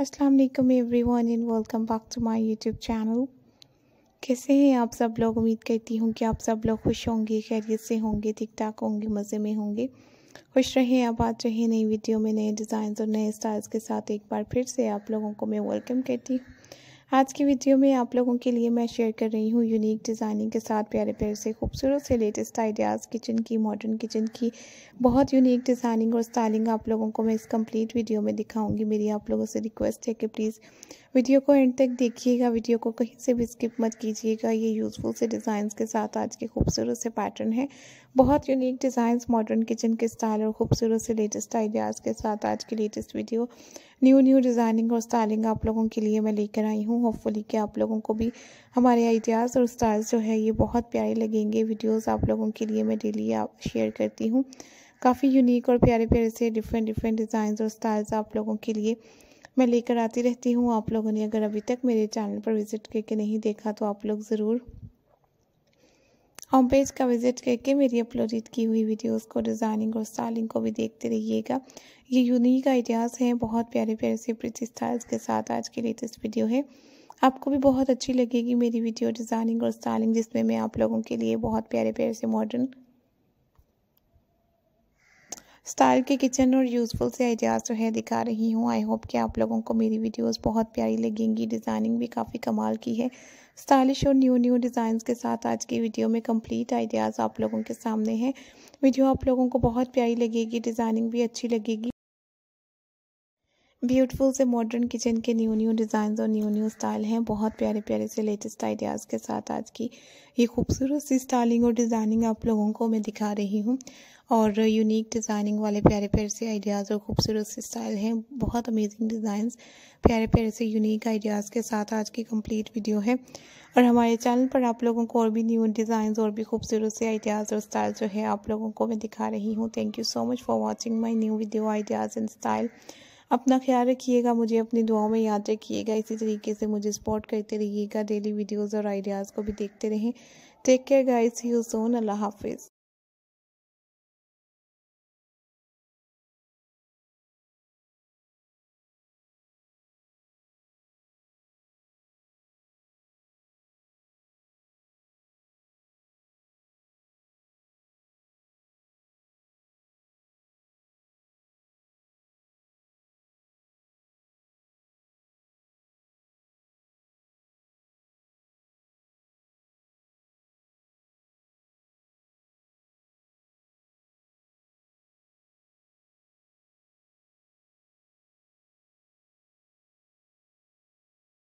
अस्सलाम वालेकुम everyone and welcome back to my YouTube channel कैसे हैं आप सब लोग उम्मीद करती हूँ कि आप सब लोग खुश होंगे खैरियत से होंगे ठीक ठाक होंगे मज़े में होंगे खुश रहें आबाद रहें नई वीडियो में नए डिज़ाइन और नए स्टाइल्स के साथ एक बार फिर से आप लोगों को मैं वेलकम करती हूँ आज की वीडियो में आप लोगों के लिए मैं शेयर कर रही हूँ यूनिक डिज़ाइनिंग के साथ प्यारे प्यारे से खूबसूरत से लेटेस्ट आइडियाज़ किचन की मॉडर्न किचन की बहुत यूनिक डिज़ाइनिंग और स्टाइलिंग आप लोगों को मैं इस कंप्लीट वीडियो में दिखाऊंगी मेरी आप लोगों से रिक्वेस्ट है कि प्लीज़ वीडियो को एंड तक देखिएगा वीडियो को कहीं से भी स्किप मत कीजिएगा ये यूज़फुल से डिज़ाइन के साथ आज के खूबसूरत से पैटर्न है बहुत यूनिक डिज़ाइंस मॉडर्न किचन के स्टाइल और खूबसूरत से लेटेस्ट आइडियाज़ के साथ आज की latest video new new designing और स्टाइलिंग आप लोगों के लिए मैं लेकर आई हूँ हूँ होपफुली कि आप लोगों को भी हमारे आइडियाज़ और स्टार्स जो है ये बहुत प्यारे लगेंगे वीडियोस आप लोगों के लिए मैं डेली आप शेयर करती हूँ काफ़ी यूनिक और प्यारे प्यारे से डिफरेंट डिफरेंट डिज़ाइन और स्टाइल्स आप लोगों के लिए मैं लेकर आती रहती हूँ आप लोगों ने अगर अभी तक मेरे चैनल पर विज़िट करके नहीं देखा तो आप लोग ज़रूर होम पेज का विजिट करके मेरी अपलोडेड की हुई वीडियोस को डिज़ाइनिंग और स्टाइलिंग को भी देखते रहिएगा ये यूनिक आइडियाज़ हैं बहुत प्यारे प्यारे से प्रीति स्टाइल्स के साथ आज की लेटेस्ट वीडियो है आपको भी बहुत अच्छी लगेगी मेरी वीडियो डिज़ाइनिंग और स्टाइलिंग जिसमें मैं आप लोगों के लिए बहुत प्यारे प्यारे से मॉडर्न स्टाइल के किचन और यूज़फुल से आइडियाज़ जो है दिखा रही हूँ आई होप कि आप लोगों को मेरी वीडियोस बहुत प्यारी लगेंगी डिज़ाइनिंग भी काफ़ी कमाल की है स्टाइलिश और न्यू न्यू डिज़ाइन के साथ आज की वीडियो में कंप्लीट आइडियाज़ आप लोगों के सामने हैं वीडियो आप लोगों को बहुत प्यारी लगेगी डिज़ाइनिंग भी अच्छी लगेगी ब्यूटीफुल से मॉडर्न किचन के न्यू न्यू डिज़ाइन और न्यू न्यू स्टाइल हैं बहुत प्यारे प्यारे से लेटेस्ट आइडियाज़ के साथ आज की ये खूबसूरत सी स्टाइलिंग और डिज़ाइनिंग आप लोगों को मैं दिखा रही हूँ और यूनिक डिज़ाइनिंग वाले प्यारे प्यारे से आइडियाज़ और खूबसूरत से स्टाइल हैं बहुत अमेजिंग डिज़ाइन प्यारे प्यारे से यूनिक आइडियाज़ के साथ आज की कंप्लीट वीडियो है और हमारे चैनल पर आप लोगों को और भी न्यू डिज़ाइन और भी खूबसूरत से आइडियाज़ और स्टाइल जो है आप लोगों को मैं दिखा रही हूँ thank you so much for watching my new video ideas and style अपना ख्याल रखिएगा मुझे अपनी दुआओं में याद रखिएगा इसी तरीके से मुझे सपोर्ट करते रहिएगा डेली वीडियोज़ और आइडियाज़ को भी देखते रहें take care guys you soon अल्लाह हाफिज़